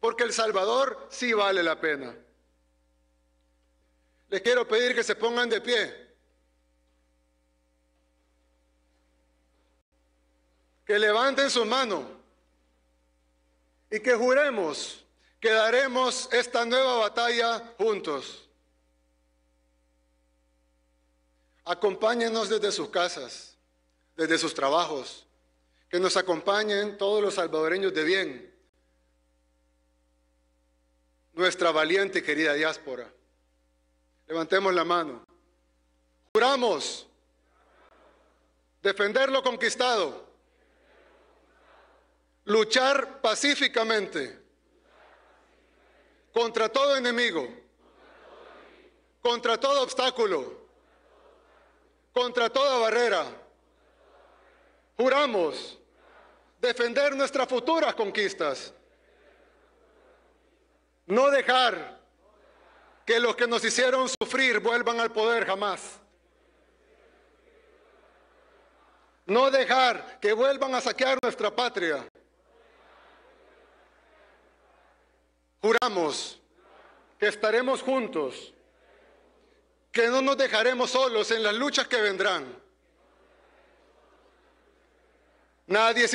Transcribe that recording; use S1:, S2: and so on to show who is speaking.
S1: porque El Salvador sí vale la pena. Les quiero pedir que se pongan de pie. Que levanten su mano y que juremos que daremos esta nueva batalla juntos. Acompáñenos desde sus casas, desde sus trabajos, que nos acompañen todos los salvadoreños de bien nuestra valiente y querida diáspora. Levantemos la mano. Juramos defender lo conquistado, luchar pacíficamente contra todo enemigo, contra todo obstáculo, contra toda barrera. Juramos defender nuestras futuras conquistas no dejar que los que nos hicieron sufrir vuelvan al poder jamás. No dejar que vuelvan a saquear nuestra patria. Juramos que estaremos juntos, que no nos dejaremos solos en las luchas que vendrán. Nadie